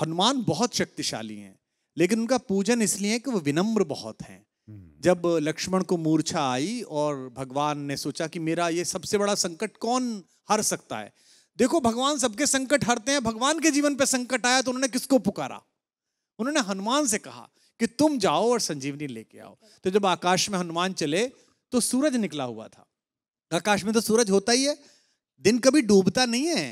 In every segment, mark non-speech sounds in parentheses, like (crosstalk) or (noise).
हनुमान बहुत शक्तिशाली हैं लेकिन उनका पूजन इसलिए है कि वो विनम्र बहुत हैं हम्म। जब लक्ष्मण को मूर्छा आई और भगवान ने सोचा कि मेरा ये सबसे बड़ा संकट कौन हर सकता है देखो भगवान सबके संकट हरते हैं भगवान के जीवन पे संकट आया तो उन्होंने किसको पुकारा उन्होंने हनुमान से कहा कि तुम जाओ और संजीवनी लेके आओ तो जब आकाश में हनुमान चले तो सूरज निकला हुआ था आकाश में तो सूरज होता ही है दिन कभी डूबता नहीं है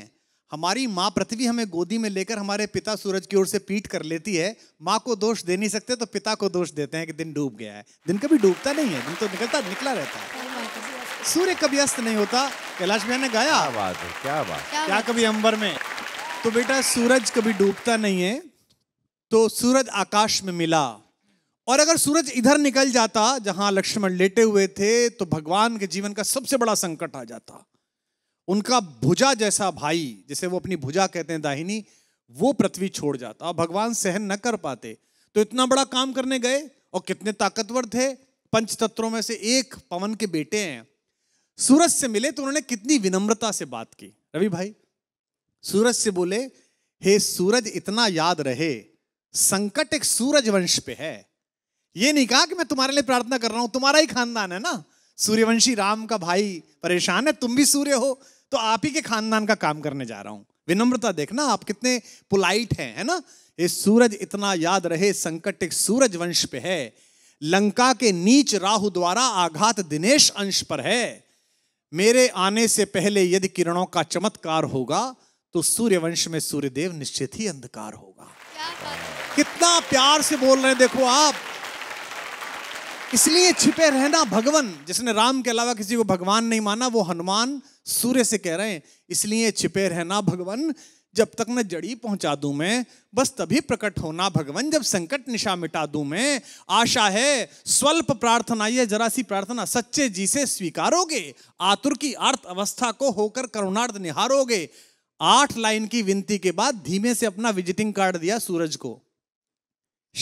हमारी माँ पृथ्वी हमें गोदी में लेकर हमारे पिता सूरज की ओर से पीट कर लेती है माँ को दोष दे नहीं सकते तो पिता को दोष देते हैं कि दिन डूब गया है दिन कभी डूबता नहीं है दिन तो निकलता निकला रहता है सूर्य कभी अस्त नहीं होता कैलाश भैया ने गाया क्या बात है क्या बात क्या, क्या कभी अंबर में तो बेटा सूरज कभी डूबता नहीं है तो सूरज आकाश में मिला और अगर सूरज इधर निकल जाता जहां लक्ष्मण लेटे हुए थे तो भगवान के जीवन का सबसे बड़ा संकट आ जाता उनका भुजा जैसा भाई जिसे वो अपनी भुजा कहते हैं दाहिनी वो पृथ्वी छोड़ जाता और भगवान सहन न कर पाते तो इतना बड़ा काम करने गए और कितने ताकतवर थे पंच तत्वों में से एक पवन के बेटे हैं सूरज से मिले तो उन्होंने कितनी विनम्रता से बात की रवि भाई सूरज से बोले हे सूरज इतना याद रहे संकट एक सूरज वंश पे है ये नहीं कहा कि मैं तुम्हारे लिए प्रार्थना कर रहा हूं तुम्हारा ही खानदान है ना सूर्यवंशी राम का भाई परेशान है तुम भी सूर्य हो तो आप ही के खानदान का काम करने जा रहा हूं विनम्रता देखना आप कितने पोलाइट हैं है ना ये सूरज इतना याद रहे संकट एक सूरज वंश पे है लंका के नीच राहु द्वारा आघात दिनेश अंश पर है मेरे आने से पहले यदि किरणों का चमत्कार होगा तो सूर्य वंश में सूर्यदेव निश्चित ही अंधकार होगा कितना प्यार से बोल रहे हैं देखो आप इसलिए छिपे रहना भगवान जिसने राम के अलावा किसी को भगवान नहीं माना वो हनुमान सूर्य से कह रहे हैं इसलिए छिपे रहना भगवान जब तक मैं जड़ी पहुंचा दूं मैं बस तभी प्रकट होना भगवान जब संकट निशा मिटा दूं मैं आशा है स्वल्प प्रार्थना ये जरा सी प्रार्थना सच्चे जी से स्वीकारोगे आतुर की अर्थ अवस्था को होकर करुणार्थ निहारोगे आठ लाइन की विनती के बाद धीमे से अपना विजिटिंग कार्ड दिया सूरज को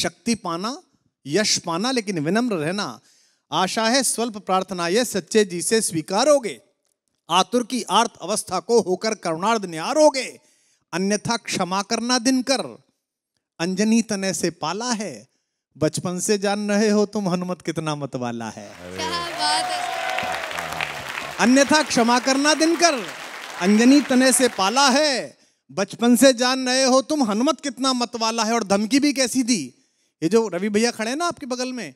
शक्ति पाना यश पाना लेकिन विनम्र रहना आशा है स्वल्प प्रार्थना ये सच्चे जी से स्वीकारोगे आतुर की आर्थ अवस्था को होकर करुणार्ध निहारोगे अन्यथा क्षमा करना दिन कर अंजनी तने से पाला है बचपन से जान रहे हो तुम हनुमत कितना मत वाला है अन्यथा क्षमा करना दिनकर अंजनी तने से पाला है बचपन से जान रहे हो तुम हनुमत कितना मत वाला है और धमकी भी कैसी दी ये जो रवि भैया खड़े हैं ना आपके बगल में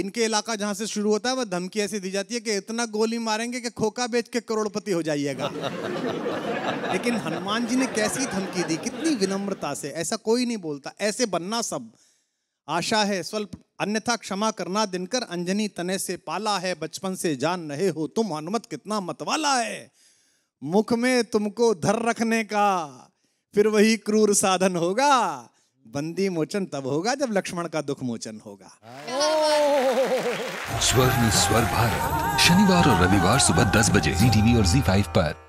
इनके इलाका जहाँ से शुरू होता है वह धमकी ऐसी दी जाती है कि इतना गोली मारेंगे कि खोखा बेच के करोड़पति हो जाइएगा (laughs) लेकिन हनुमान जी ने कैसी धमकी दी कितनी विनम्रता से ऐसा कोई नहीं बोलता ऐसे बनना सब आशा है स्वल्प अन्यथा क्षमा करना दिनकर अंजनी तने से पाला है बचपन से जान रहे हो तुम हनुमत कितना मतवाला है मुख में तुमको धर रखने का फिर वही क्रूर साधन होगा बंदी मोचन तब होगा जब लक्ष्मण का दुख मोचन होगा स्वर्ण स्वर भारत शनिवार और रविवार सुबह दस बजे टीवी और जी फाइव पर